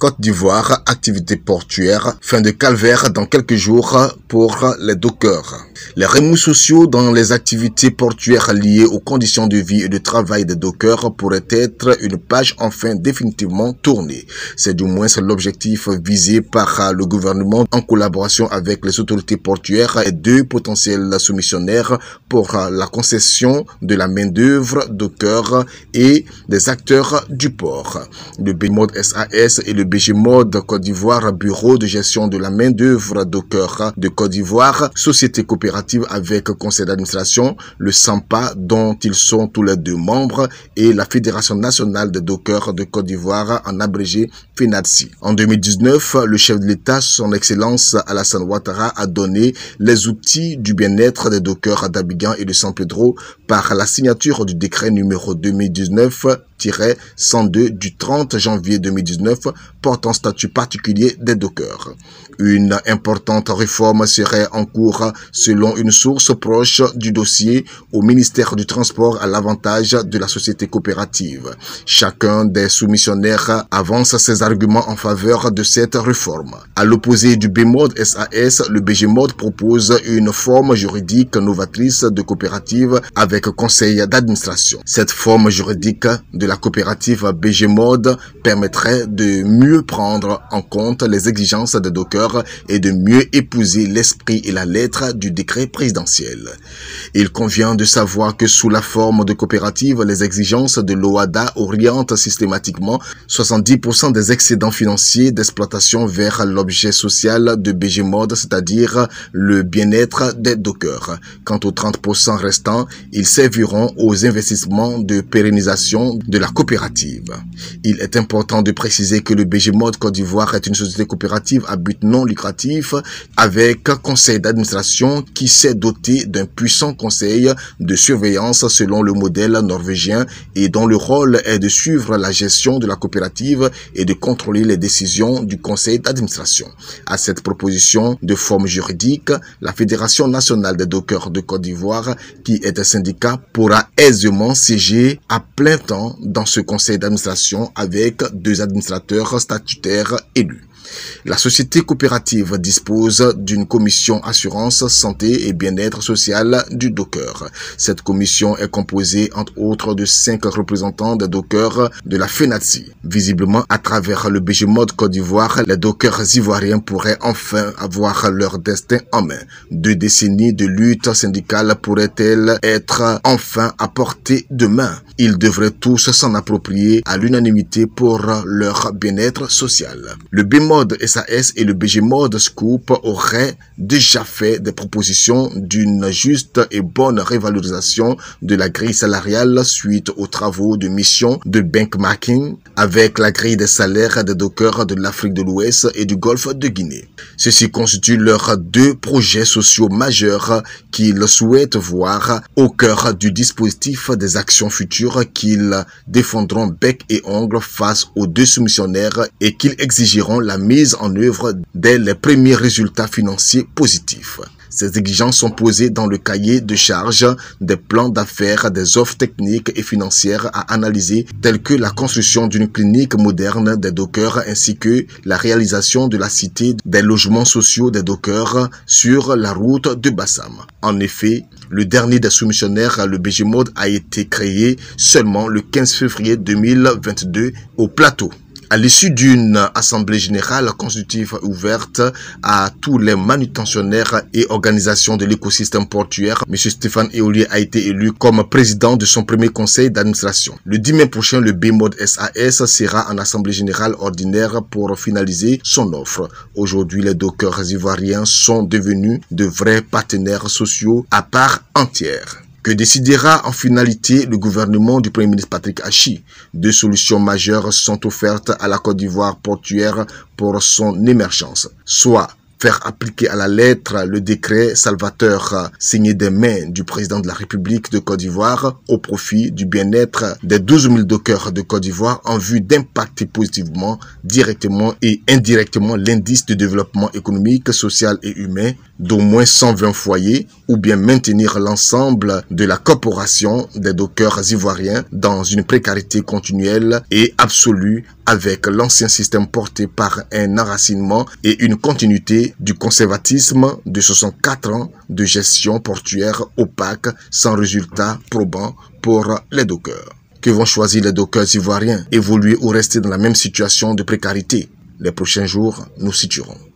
Côte d'Ivoire, activité portuaire, fin de calvaire dans quelques jours pour les dockers. Les remous sociaux dans les activités portuaires liées aux conditions de vie et de travail des dockers pourraient être une page enfin définitivement tournée. C'est du moins l'objectif visé par le gouvernement en collaboration avec les autorités portuaires et deux potentiels soumissionnaires pour la concession de la main-d'œuvre Docker et des acteurs du port. Le BMOD SAS et le BGMOD Côte d'Ivoire, Bureau de gestion de la main-d'œuvre dockers de Côte d'Ivoire, Société coopérative avec conseil d'administration, le SAMPA, dont ils sont tous les deux membres, et la Fédération nationale de dockers de Côte d'Ivoire, en abrégé FENADSI. En 2019, le chef de l'État, son Excellence Alassane Ouattara, a donné les outils du bien-être des dockers d'Abidjan et de San Pedro par la signature du décret numéro 2019 102 du 30 janvier 2019 portant statut particulier des dockers. Une importante réforme serait en cours selon une source proche du dossier au ministère du Transport à l'avantage de la société coopérative. Chacun des soumissionnaires avance ses arguments en faveur de cette réforme. À l'opposé du mode SAS, le BGMOD propose une forme juridique novatrice de coopérative avec conseil d'administration. Cette forme juridique de la coopérative BG Mode permettrait de mieux prendre en compte les exigences de Docker et de mieux épouser l'esprit et la lettre du décret présidentiel. Il convient de savoir que sous la forme de coopérative, les exigences de l'OADA orientent systématiquement 70% des excédents financiers d'exploitation vers l'objet social de BG Mode, c'est-à-dire le bien-être des dockers. Quant aux 30% restants, ils serviront aux investissements de pérennisation de la coopérative. Il est important de préciser que le BG Mode Côte d'Ivoire est une société coopérative à but non lucratif avec un conseil d'administration qui s'est doté d'un puissant conseil de surveillance selon le modèle norvégien et dont le rôle est de suivre la gestion de la coopérative et de contrôler les décisions du conseil d'administration. À cette proposition de forme juridique, la Fédération nationale des dockers de Côte d'Ivoire, qui est un syndicat, pourra aisément siéger à plein temps dans ce conseil d'administration avec deux administrateurs statutaires élus. La société coopérative dispose d'une commission assurance, santé et bien-être social du docker. Cette commission est composée entre autres de cinq représentants des dockers de la FNATI. Visiblement, à travers le Mode Côte d'Ivoire, les dockers ivoiriens pourraient enfin avoir leur destin en main. Deux décennies de lutte syndicale pourraient-elles être enfin à portée de main Ils devraient tous s'en approprier à l'unanimité pour leur bien-être social. Le Mode SAS et le BG Mode Scoop auraient déjà fait des propositions d'une juste et bonne révalorisation de la grille salariale suite aux travaux de mission de benchmarking avec la grille des salaires des dockers de l'Afrique de l'Ouest et du Golfe de Guinée. Ceci constitue leurs deux projets sociaux majeurs qu'ils souhaitent voir au cœur du dispositif des actions futures qu'ils défendront bec et ongle face aux deux soumissionnaires et qu'ils exigeront la mise en œuvre dès les premiers résultats financiers positifs. Ces exigences sont posées dans le cahier de charge des plans d'affaires, des offres techniques et financières à analyser, telles que la construction d'une clinique moderne des dockers ainsi que la réalisation de la cité des logements sociaux des dockers sur la route de Bassam. En effet, le dernier des soumissionnaires, le BG Mode, a été créé seulement le 15 février 2022 au plateau à l'issue d'une assemblée générale constitutive ouverte à tous les manutentionnaires et organisations de l'écosystème portuaire, M. Stéphane Eolier a été élu comme président de son premier conseil d'administration. Le 10 mai prochain, le B-Mode SAS sera en assemblée générale ordinaire pour finaliser son offre. Aujourd'hui, les dockers ivoiriens sont devenus de vrais partenaires sociaux à part entière que décidera en finalité le gouvernement du Premier ministre Patrick Hachi. Deux solutions majeures sont offertes à la Côte d'Ivoire portuaire pour son émergence. Soit faire appliquer à la lettre le décret salvateur signé des mains du président de la République de Côte d'Ivoire au profit du bien-être des 12 000 dockers de Côte d'Ivoire en vue d'impacter positivement, directement et indirectement l'indice de développement économique, social et humain d'au moins 120 foyers ou bien maintenir l'ensemble de la corporation des dockers ivoiriens dans une précarité continuelle et absolue avec l'ancien système porté par un enracinement et une continuité du conservatisme de 64 ans de gestion portuaire opaque sans résultat probant pour les dockers. Que vont choisir les dockers ivoiriens Évoluer ou rester dans la même situation de précarité Les prochains jours nous situerons.